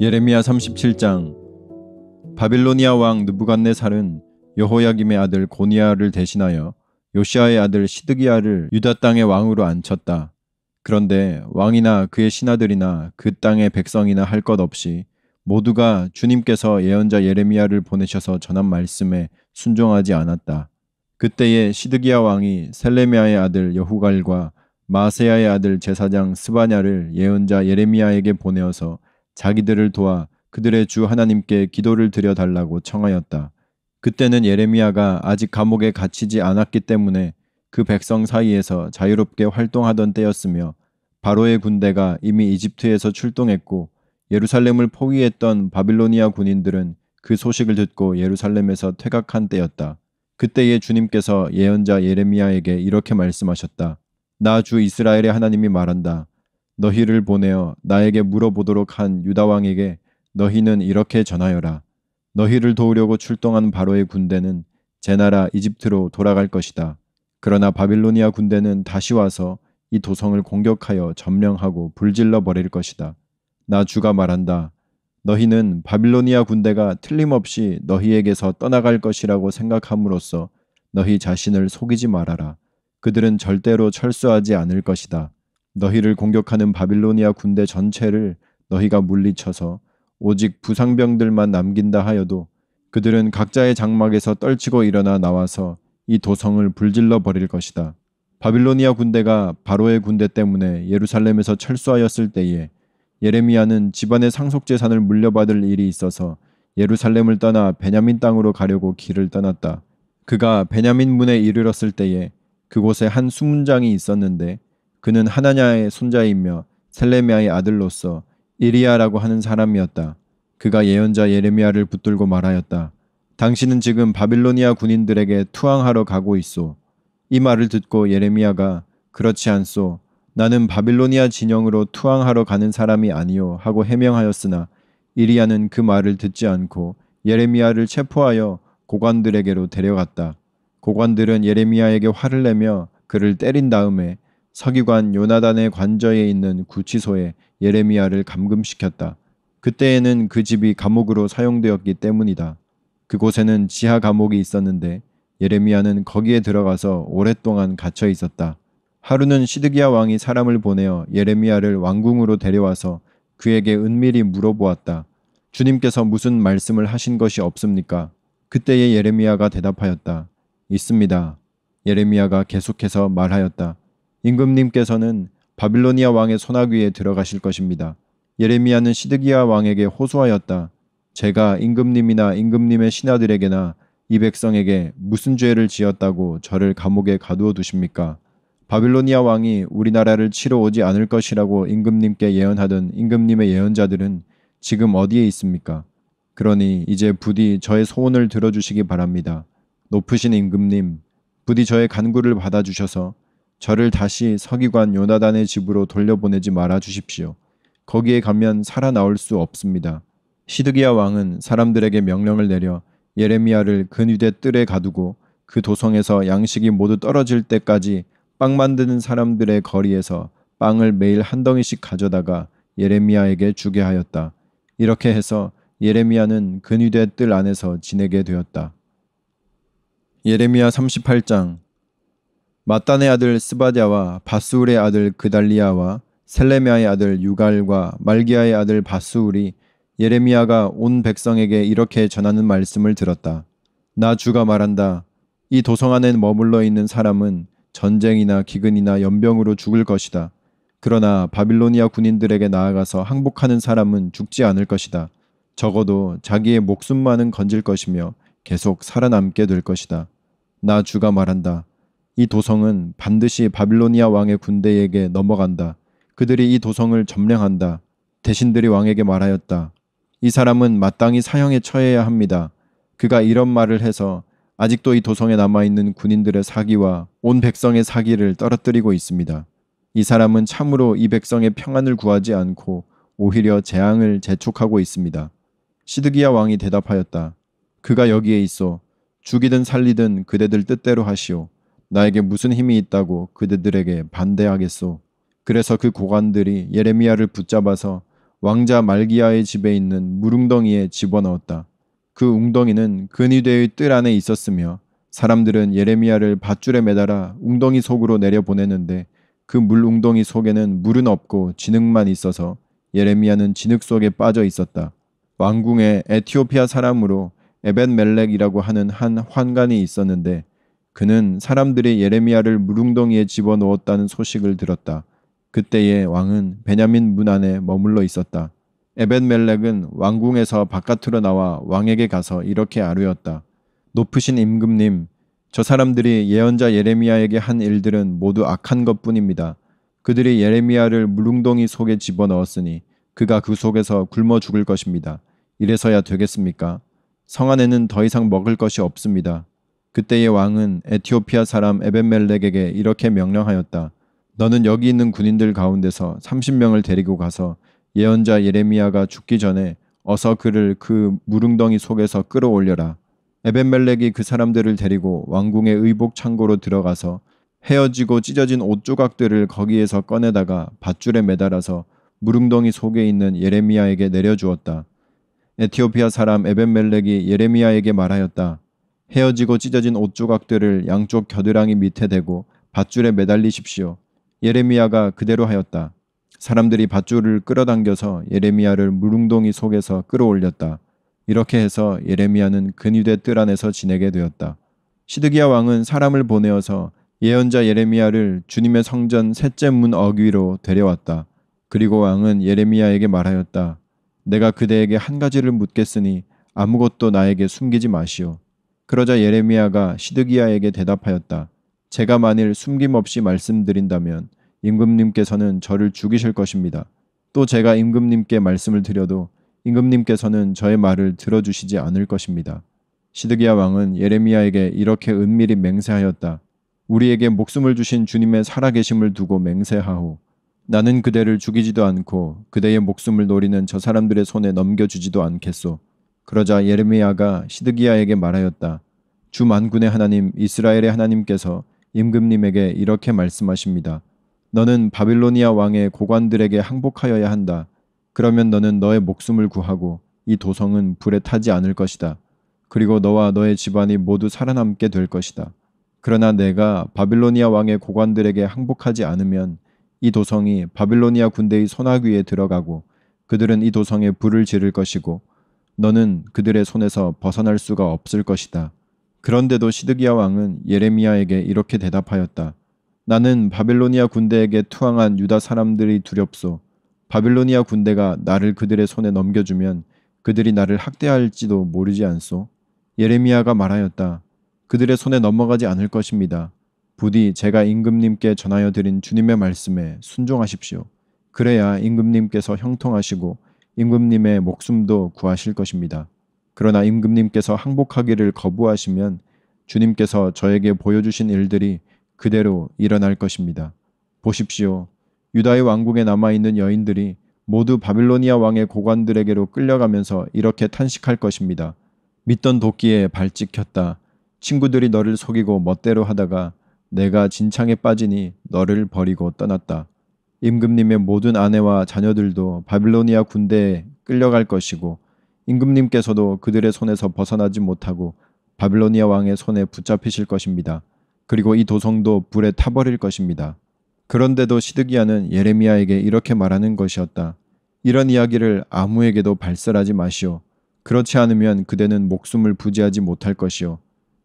예레미야 37장 바빌로니아 왕 느부갓네살은 여호야김의 아들 고니아를 대신하여 요시아의 아들 시드기야를 유다 땅의 왕으로 앉혔다. 그런데 왕이나 그의 신하들이나 그 땅의 백성이나 할 것 없이 모두가 주님께서 예언자 예레미야를 보내셔서 전한 말씀에 순종하지 않았다. 그때에 시드기야 왕이 셀레미야의 아들 여후갈과 마세야의 아들 제사장 스바냐를 예언자 예레미야에게 보내어서 자기들을 도와 그들의 주 하나님께 기도를 드려달라고 청하였다. 그때는 예레미야가 아직 감옥에 갇히지 않았기 때문에 그 백성 사이에서 자유롭게 활동하던 때였으며 바로의 군대가 이미 이집트에서 출동했고 예루살렘을 포위했던 바빌로니아 군인들은 그 소식을 듣고 예루살렘에서 퇴각한 때였다. 그때에 주님께서 예언자 예레미야에게 이렇게 말씀하셨다. 나주 이스라엘의 하나님이 말한다. 너희를 보내어 나에게 물어보도록 한 유다 왕에게 너희는 이렇게 전하여라. 너희를 도우려고 출동한 바로의 군대는 제 나라 이집트로 돌아갈 것이다. 그러나 바빌로니아 군대는 다시 와서 이 도성을 공격하여 점령하고 불질러 버릴 것이다. 나 주가 말한다. 너희는 바빌로니아 군대가 틀림없이 너희에게서 떠나갈 것이라고 생각함으로써 너희 자신을 속이지 말아라. 그들은 절대로 철수하지 않을 것이다. 너희를 공격하는 바빌로니아 군대 전체를 너희가 물리쳐서 오직 부상병들만 남긴다 하여도 그들은 각자의 장막에서 떨치고 일어나 나와서 이 도성을 불질러 버릴 것이다. 바빌로니아 군대가 바로의 군대 때문에 예루살렘에서 철수하였을 때에 예레미야는 집안의 상속 재산을 물려받을 일이 있어서 예루살렘을 떠나 베냐민 땅으로 가려고 길을 떠났다. 그가 베냐민 문에 이르렀을 때에 그곳에 한 수문장이 있었는데 그는 하나냐의 손자이며 셀레미아의 아들로서 이리야라고 하는 사람이었다. 그가 예언자 예레미야를 붙들고 말하였다. 당신은 지금 바빌로니아 군인들에게 투항하러 가고 있소. 이 말을 듣고 예레미야가 그렇지 않소. 나는 바빌로니아 진영으로 투항하러 가는 사람이 아니요 하고 해명하였으나 이리야는 그 말을 듣지 않고 예레미야를 체포하여 고관들에게로 데려갔다. 고관들은 예레미야에게 화를 내며 그를 때린 다음에 서기관 요나단의 관저에 있는 구치소에 예레미야를 감금시켰다. 그때에는 그 집이 감옥으로 사용되었기 때문이다. 그곳에는 지하 감옥이 있었는데 예레미야는 거기에 들어가서 오랫동안 갇혀 있었다. 하루는 시드기야 왕이 사람을 보내어 예레미야를 왕궁으로 데려와서 그에게 은밀히 물어보았다. 주님께서 무슨 말씀을 하신 것이 없습니까? 그때의 예레미야가 대답하였다. 있습니다. 예레미야가 계속해서 말하였다. 임금님께서는 바빌로니아 왕의 소나귀에 들어가실 것입니다. 예레미야는 시드기야 왕에게 호소하였다. 제가 임금님이나 임금님의 신하들에게나 이 백성에게 무슨 죄를 지었다고 저를 감옥에 가두어 두십니까? 바빌로니아 왕이 우리나라를 치러 오지 않을 것이라고 임금님께 예언하던 임금님의 예언자들은 지금 어디에 있습니까? 그러니 이제 부디 저의 소원을 들어주시기 바랍니다. 높으신 임금님, 부디 저의 간구를 받아주셔서 저를 다시 서기관 요나단의 집으로 돌려보내지 말아 주십시오. 거기에 가면 살아나올 수 없습니다. 시드기야 왕은 사람들에게 명령을 내려 예레미야를 근위대 뜰에 가두고 그 도성에서 양식이 모두 떨어질 때까지 빵 만드는 사람들의 거리에서 빵을 매일 한 덩이씩 가져다가 예레미야에게 주게 하였다. 이렇게 해서 예레미야는 근위대 뜰 안에서 지내게 되었다. 예레미야 38장 마단의 아들 스바디아와 바스울의 아들 그달리아와 셀레미아의 아들 유갈과 말기야의 아들 바스울이 예레미야가 온 백성에게 이렇게 전하는 말씀을 들었다. 나 주가 말한다. 이 도성 안에 머물러 있는 사람은 전쟁이나 기근이나 연병으로 죽을 것이다. 그러나 바빌로니아 군인들에게 나아가서 항복하는 사람은 죽지 않을 것이다. 적어도 자기의 목숨만은 건질 것이며 계속 살아남게 될 것이다. 나 주가 말한다. 이 도성은 반드시 바빌로니아 왕의 군대에게 넘어간다. 그들이 이 도성을 점령한다. 대신들이 왕에게 말하였다. 이 사람은 마땅히 사형에 처해야 합니다. 그가 이런 말을 해서 아직도 이 도성에 남아있는 군인들의 사기와 온 백성의 사기를 떨어뜨리고 있습니다. 이 사람은 참으로 이 백성의 평안을 구하지 않고 오히려 재앙을 재촉하고 있습니다. 시드기야 왕이 대답하였다. 그가 여기에 있어 죽이든 살리든 그대들 뜻대로 하시오. 나에게 무슨 힘이 있다고 그대들에게 반대하겠소. 그래서 그 고관들이 예레미야를 붙잡아서 왕자 말기야의 집에 있는 물웅덩이에 집어넣었다. 그 웅덩이는 근위대의 뜰 안에 있었으며 사람들은 예레미야를 밧줄에 매달아 웅덩이 속으로 내려보내는데 그 물웅덩이 속에는 물은 없고 진흙만 있어서 예레미야는 진흙 속에 빠져 있었다. 왕궁에 에티오피아 사람으로 에벤멜렉이라고 하는 한 환관이 있었는데 그는 사람들이 예레미야를 무릉동이에 집어넣었다는 소식을 들었다. 그때에 왕은 베냐민 문 안에 머물러 있었다. 에벤멜렉은 왕궁에서 바깥으로 나와 왕에게 가서 이렇게 아뢰었다. 높으신 임금님, 저 사람들이 예언자 예레미야에게 한 일들은 모두 악한 것뿐입니다. 그들이 예레미야를 무릉덩이 속에 집어넣었으니 그가 그 속에서 굶어 죽을 것입니다. 이래서야 되겠습니까? 성 안에는 더 이상 먹을 것이 없습니다. 그때의 왕은 에티오피아 사람 에벤멜렉에게 이렇게 명령하였다. 너는 여기 있는 군인들 가운데서 30명을 데리고 가서 예언자 예레미야가 죽기 전에 어서 그를 그 무릉덩이 속에서 끌어올려라. 에벤멜렉이 그 사람들을 데리고 왕궁의 의복 창고로 들어가서 헤어지고 찢어진 옷 조각들을 거기에서 꺼내다가 밧줄에 매달아서 무릉덩이 속에 있는 예레미야에게 내려주었다. 에티오피아 사람 에벤멜렉이 예레미야에게 말하였다. 헤어지고 찢어진 옷 조각들을 양쪽 겨드랑이 밑에 대고 밧줄에 매달리십시오. 예레미야가 그대로 하였다. 사람들이 밧줄을 끌어당겨서 예레미야를 무릉동이 속에서 끌어올렸다. 이렇게 해서 예레미야는 근위대 뜰 안에서 지내게 되었다. 시드기야 왕은 사람을 보내어서 예언자 예레미야를 주님의 성전 셋째 문 어귀로 데려왔다. 그리고 왕은 예레미야에게 말하였다. 내가 그대에게 한 가지를 묻겠으니 아무것도 나에게 숨기지 마시오. 그러자 예레미야가 시드기야에게 대답하였다. 제가 만일 숨김없이 말씀드린다면 임금님께서는 저를 죽이실 것입니다. 또 제가 임금님께 말씀을 드려도 임금님께서는 저의 말을 들어주시지 않을 것입니다. 시드기야 왕은 예레미야에게 이렇게 은밀히 맹세하였다. 우리에게 목숨을 주신 주님의 살아계심을 두고 맹세하오. 나는 그대를 죽이지도 않고 그대의 목숨을 노리는 저 사람들의 손에 넘겨주지도 않겠소. 그러자 예레미야가 시드기야에게 말하였다. 주 만군의 하나님 이스라엘의 하나님께서 임금님에게 이렇게 말씀하십니다. 너는 바빌로니아 왕의 고관들에게 항복하여야 한다. 그러면 너는 너의 목숨을 구하고 이 도성은 불에 타지 않을 것이다. 그리고 너와 너의 집안이 모두 살아남게 될 것이다. 그러나 내가 바빌로니아 왕의 고관들에게 항복하지 않으면 이 도성이 바빌로니아 군대의 손아귀에 들어가고 그들은 이 도성에 불을 지를 것이고 너는 그들의 손에서 벗어날 수가 없을 것이다. 그런데도 시드기야 왕은 예레미야에게 이렇게 대답하였다. 나는 바빌로니아 군대에게 투항한 유다 사람들이 두렵소. 바빌로니아 군대가 나를 그들의 손에 넘겨주면 그들이 나를 학대할지도 모르지 않소. 예레미야가 말하였다. 그들의 손에 넘어가지 않을 것입니다. 부디 제가 임금님께 전하여 드린 주님의 말씀에 순종하십시오. 그래야 임금님께서 형통하시고 임금님의 목숨도 구하실 것입니다. 그러나 임금님께서 항복하기를 거부하시면 주님께서 저에게 보여주신 일들이 그대로 일어날 것입니다. 보십시오. 유다의 왕국에 남아있는 여인들이 모두 바빌로니아 왕의 고관들에게로 끌려가면서 이렇게 탄식할 것입니다. 믿던 도끼에 발찍혔다. 친구들이 너를 속이고 멋대로 하다가 내가 진창에 빠지니 너를 버리고 떠났다. 임금님의 모든 아내와 자녀들도 바빌로니아 군대에 끌려갈 것이고 임금님께서도 그들의 손에서 벗어나지 못하고 바빌로니아 왕의 손에 붙잡히실 것입니다. 그리고 이 도성도 불에 타버릴 것입니다. 그런데도 시드기야는 예레미야에게 이렇게 말하는 것이었다. 이런 이야기를 아무에게도 발설하지 마시오. 그렇지 않으면 그대는 목숨을 부지하지 못할 것이오.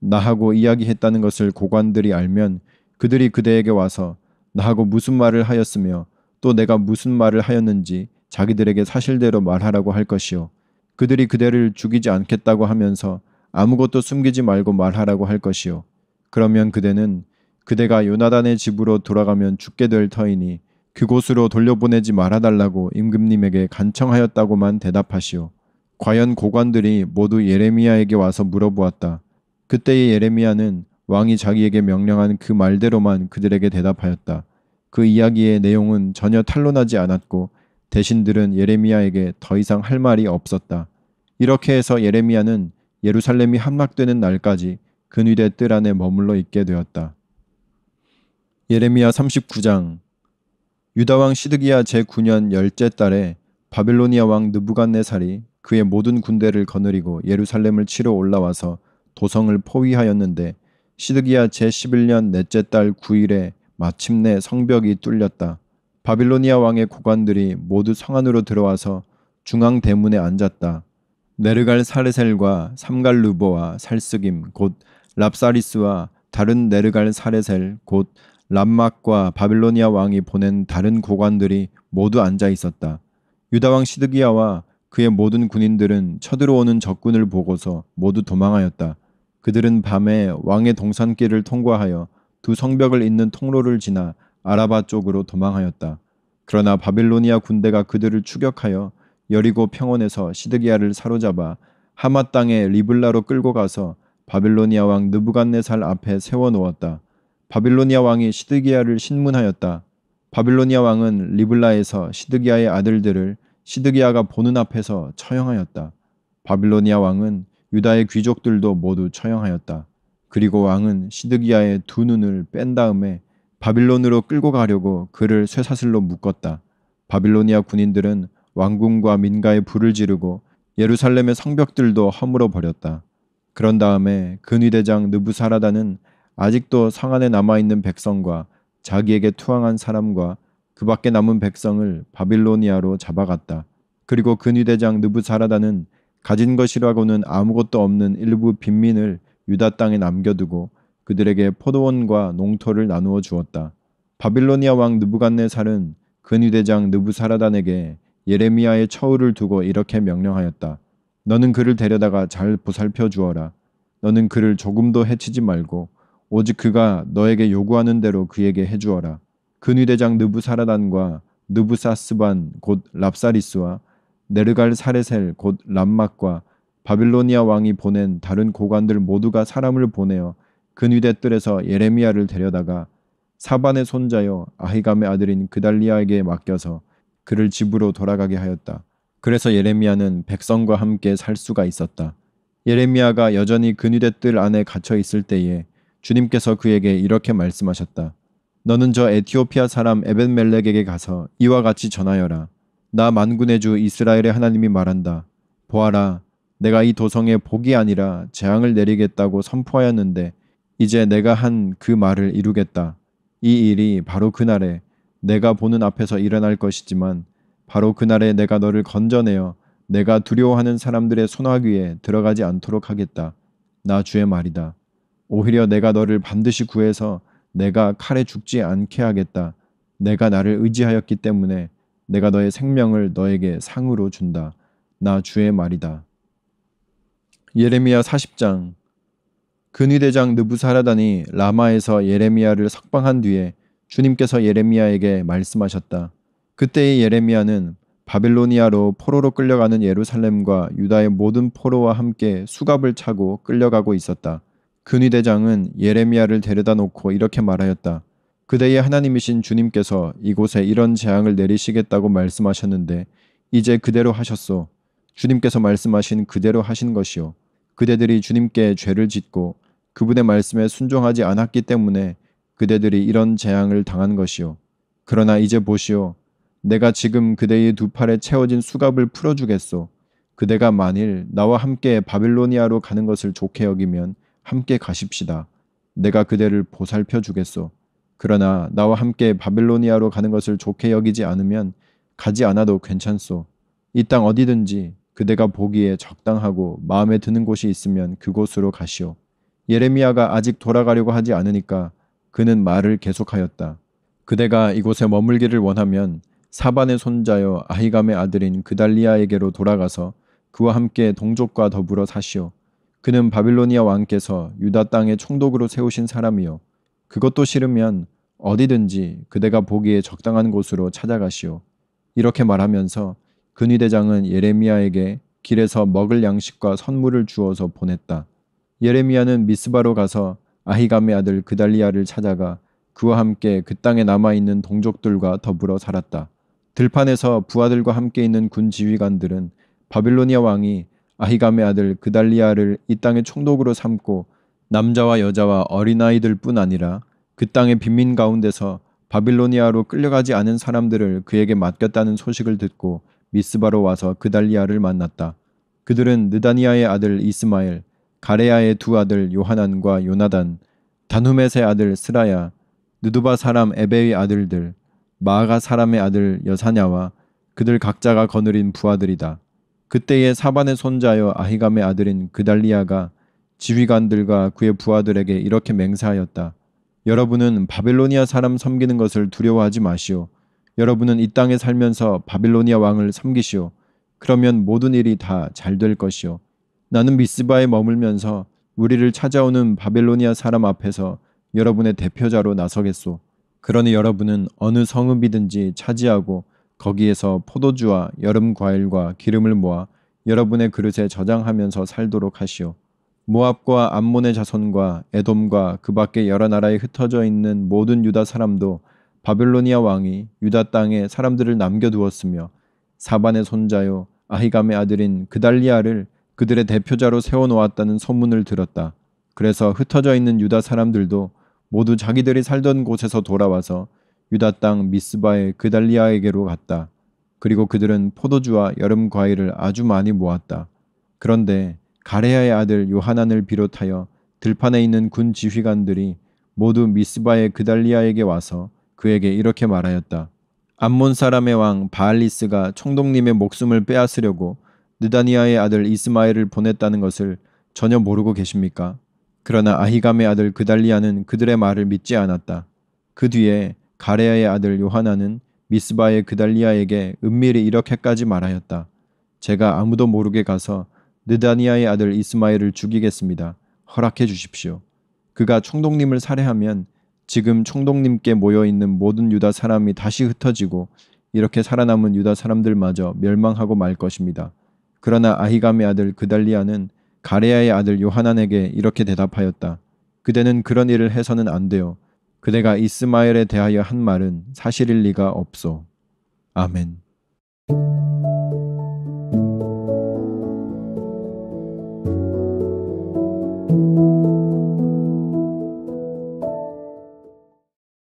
나하고 이야기했다는 것을 고관들이 알면 그들이 그대에게 와서 나하고 무슨 말을 하였으며 또 내가 무슨 말을 하였는지 자기들에게 사실대로 말하라고 할 것이요. 그들이 그대를 죽이지 않겠다고 하면서 아무것도 숨기지 말고 말하라고 할 것이요. 그러면 그대는 그대가 요나단의 집으로 돌아가면 죽게 될 터이니 그곳으로 돌려보내지 말아달라고 임금님에게 간청하였다고만 대답하시오. 과연 고관들이 모두 예레미야에게 와서 물어보았다. 그때의 예레미야는 왕이 자기에게 명령한 그 말대로만 그들에게 대답하였다. 그 이야기의 내용은 전혀 탄론하지 않았고 대신들은 예레미야에게 더 이상 할 말이 없었다. 이렇게 해서 예레미야는 예루살렘이 함락되는 날까지 근위대 뜰 안에 머물러 있게 되었다. 예레미야 39장 유다왕 시드기야 제9년 열째 달에 바빌로니아 왕느부간네살이 그의 모든 군대를 거느리고 예루살렘을 치러 올라와서 도성을 포위하였는데 시드기야 제11년 넷째 달 9일에 마침내 성벽이 뚫렸다. 바빌로니아 왕의 고관들이 모두 성 안으로 들어와서 중앙 대문에 앉았다. 네르갈 사레셀과 삼갈루보와 살스김 곧 랍사리스와 다른 네르갈 사레셀 곧 람막과 바빌로니아 왕이 보낸 다른 고관들이 모두 앉아 있었다. 유다 왕 시드기야와 그의 모든 군인들은 쳐들어오는 적군을 보고서 모두 도망하였다. 그들은 밤에 왕의 동산길을 통과하여 두 성벽을 잇는 통로를 지나 아라바 쪽으로 도망하였다. 그러나 바빌로니아 군대가 그들을 추격하여 여리고 평원에서 시드기야를 사로잡아 하마 땅의 리블라로 끌고 가서 바빌로니아 왕 느부갓네살 앞에 세워 놓았다. 바빌로니아 왕이 시드기야를 신문하였다. 바빌로니아 왕은 리블라에서 시드기야의 아들들을 시드기야가 보는 앞에서 처형하였다. 바빌로니아 왕은 유다의 귀족들도 모두 처형하였다. 그리고 왕은 시드기야의 두 눈을 뺀 다음에 바빌론으로 끌고 가려고 그를 쇠사슬로 묶었다. 바빌로니아 군인들은 왕궁과 민가에 불을 지르고 예루살렘의 성벽들도 허물어 버렸다. 그런 다음에 근위대장 느부사라다는 아직도 성 안에 남아있는 백성과 자기에게 투항한 사람과 그 밖에 남은 백성을 바빌로니아로 잡아갔다. 그리고 근위대장 느부사라다는 가진 것이라고는 아무것도 없는 일부 빈민을 유다 땅에 남겨두고 그들에게 포도원과 농토를 나누어 주었다. 바빌로니아 왕 느부갓네살은 근위대장 느부사라단에게 예레미야의 처우를 두고 이렇게 명령하였다. 너는 그를 데려다가 잘 보살펴 주어라. 너는 그를 조금도 해치지 말고 오직 그가 너에게 요구하는 대로 그에게 해주어라. 근위대장 느부사라단과 느부사스반 곧 랍사리스와 네르갈 사레셀 곧 람막과 바빌로니아 왕이 보낸 다른 고관들 모두가 사람을 보내어 근위대 뜰에서 예레미야를 데려다가 사반의 손자여 아히감의 아들인 그달리아에게 맡겨서 그를 집으로 돌아가게 하였다. 그래서 예레미야는 백성과 함께 살 수가 있었다. 예레미야가 여전히 근위대 뜰 안에 갇혀 있을 때에 주님께서 그에게 이렇게 말씀하셨다. 너는 저 에티오피아 사람 에벤멜렉에게 가서 이와 같이 전하여라. 나 만군의 주 이스라엘의 하나님이 말한다. 보아라, 내가 이 도성에 복이 아니라 재앙을 내리겠다고 선포하였는데 이제 내가 한 그 말을 이루겠다. 이 일이 바로 그날에 내가 보는 앞에서 일어날 것이지만 바로 그날에 내가 너를 건져내어 내가 두려워하는 사람들의 손아귀에 들어가지 않도록 하겠다. 나 주의 말이다. 오히려 내가 너를 반드시 구해서 내가 칼에 죽지 않게 하겠다. 내가 나를 의지하였기 때문에 내가 너의 생명을 너에게 상으로 준다. 나 주의 말이다. 예레미야 40장 근위대장 느부사라단이 라마에서 예레미야를 석방한 뒤에 주님께서 예레미야에게 말씀하셨다. 그때의 예레미야는 바빌로니아로 포로로 끌려가는 예루살렘과 유다의 모든 포로와 함께 수갑을 차고 끌려가고 있었다. 근위대장은 예레미야를 데려다 놓고 이렇게 말하였다. 그대의 하나님이신 주님께서 이곳에 이런 재앙을 내리시겠다고 말씀하셨는데 이제 그대로 하셨소. 주님께서 말씀하신 그대로 하신 것이요. 그대들이 주님께 죄를 짓고 그분의 말씀에 순종하지 않았기 때문에 그대들이 이런 재앙을 당한 것이요. 그러나 이제 보시오. 내가 지금 그대의 두 팔에 채워진 수갑을 풀어주겠소. 그대가 만일 나와 함께 바빌로니아로 가는 것을 좋게 여기면 함께 가십시다. 내가 그대를 보살펴 주겠소. 그러나 나와 함께 바빌로니아로 가는 것을 좋게 여기지 않으면 가지 않아도 괜찮소. 이 땅 어디든지 그대가 보기에 적당하고 마음에 드는 곳이 있으면 그곳으로 가시오. 예레미야가 아직 돌아가려고 하지 않으니까 그는 말을 계속하였다. 그대가 이곳에 머물기를 원하면 사반의 손자여 아히감의 아들인 그달리아에게로 돌아가서 그와 함께 동족과 더불어 사시오. 그는 바빌로니아 왕께서 유다 땅의 총독으로 세우신 사람이요. 그것도 싫으면 어디든지 그대가 보기에 적당한 곳으로 찾아가시오. 이렇게 말하면서 근위대장은 예레미야에게 길에서 먹을 양식과 선물을 주어서 보냈다. 예레미야는 미스바로 가서 아히감의 아들 그달리아를 찾아가 그와 함께 그 땅에 남아있는 동족들과 더불어 살았다. 들판에서 부하들과 함께 있는 군 지휘관들은 바빌로니아 왕이 아히감의 아들 그달리아를 이 땅의 총독으로 삼고 남자와 여자와 어린아이들 뿐 아니라 그 땅의 빈민 가운데서 바빌로니아로 끌려가지 않은 사람들을 그에게 맡겼다는 소식을 듣고 미스바로 와서 그달리아를 만났다. 그들은 느다니아의 아들 이스마엘, 가레아의 두 아들 요하난과 요나단, 단후멧의 아들 스라야, 느두바 사람 에베의 아들들, 마아가 사람의 아들 여사냐와 그들 각자가 거느린 부하들이다. 그때에 사반의 손자여 아히감의 아들인 그달리아가 지휘관들과 그의 부하들에게 이렇게 맹세하였다. 여러분은 바빌로니아 사람 섬기는 것을 두려워하지 마시오. 여러분은 이 땅에 살면서 바빌로니아 왕을 섬기시오. 그러면 모든 일이 다 잘 될 것이오. 나는 미스바에 머물면서 우리를 찾아오는 바빌로니아 사람 앞에서 여러분의 대표자로 나서겠소. 그러니 여러분은 어느 성읍이든지 차지하고 거기에서 포도주와 여름 과일과 기름을 모아 여러분의 그릇에 저장하면서 살도록 하시오. 모압과 암몬의 자손과 에돔과 그 밖의 여러 나라에 흩어져 있는 모든 유다 사람도 바벨로니아 왕이 유다 땅에 사람들을 남겨두었으며 사반의 손자요 아히감의 아들인 그달리아를 그들의 대표자로 세워놓았다는 소문을 들었다. 그래서 흩어져 있는 유다 사람들도 모두 자기들이 살던 곳에서 돌아와서 유다 땅 미스바의 그달리아에게로 갔다. 그리고 그들은 포도주와 여름 과일을 아주 많이 모았다. 그런데 가레아의 아들 요하난을 비롯하여 들판에 있는 군 지휘관들이 모두 미스바의 그달리아에게 와서 그에게 이렇게 말하였다. 암몬 사람의 왕 바알리스가 총독님의 목숨을 빼앗으려고 느다니아의 아들 이스마엘을 보냈다는 것을 전혀 모르고 계십니까? 그러나 아히감의 아들 그달리아는 그들의 말을 믿지 않았다. 그 뒤에 가레아의 아들 요하나는 미스바의 그달리아에게 은밀히 이렇게까지 말하였다. 제가 아무도 모르게 가서 느다니아의 아들 이스마엘을 죽이겠습니다. 허락해 주십시오. 그가 총독님을 살해하면 지금 총독님께 모여 있는 모든 유다 사람이 다시 흩어지고 이렇게 살아남은 유다 사람들마저 멸망하고 말 것입니다. 그러나 아히감의 아들 그달리아는 가레아의 아들 요하난에게 이렇게 대답하였다. 그대는 그런 일을 해서는 안 돼요. 그대가 이스마엘에 대하여 한 말은 사실일 리가 없소. 아멘.